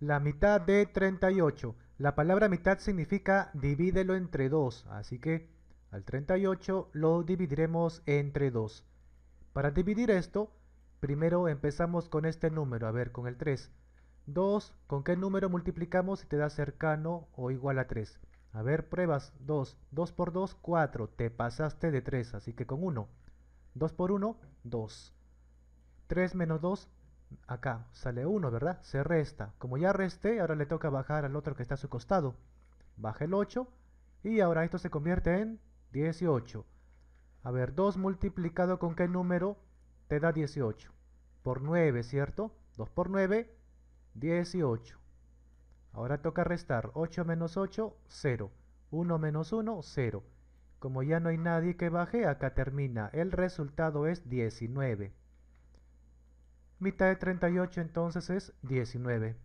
La mitad de 38. La palabra mitad significa divídelo entre 2, así que al 38 lo dividiremos entre 2. Para dividir esto, primero empezamos con este número, a ver, con el 3. 2, ¿con qué número multiplicamos si te da cercano o igual a 3? A ver, pruebas, 2, 2 por 2, 4, te pasaste de 3, así que con 1. 2 por 1, 2. 3 menos 2, Acá sale 1, ¿verdad? Se resta. Como ya resté, ahora le toca bajar al otro que está a su costado. Baja el 8. Y ahora esto se convierte en 18. A ver, 2 multiplicado con qué número te da 18. Por 9, ¿cierto? 2 por 9, 18. Ahora toca restar. 8 menos 8, 0. 1 menos 1, 0. Como ya no hay nadie que baje, acá termina. El resultado es 19. Mitad de 38 entonces es 19.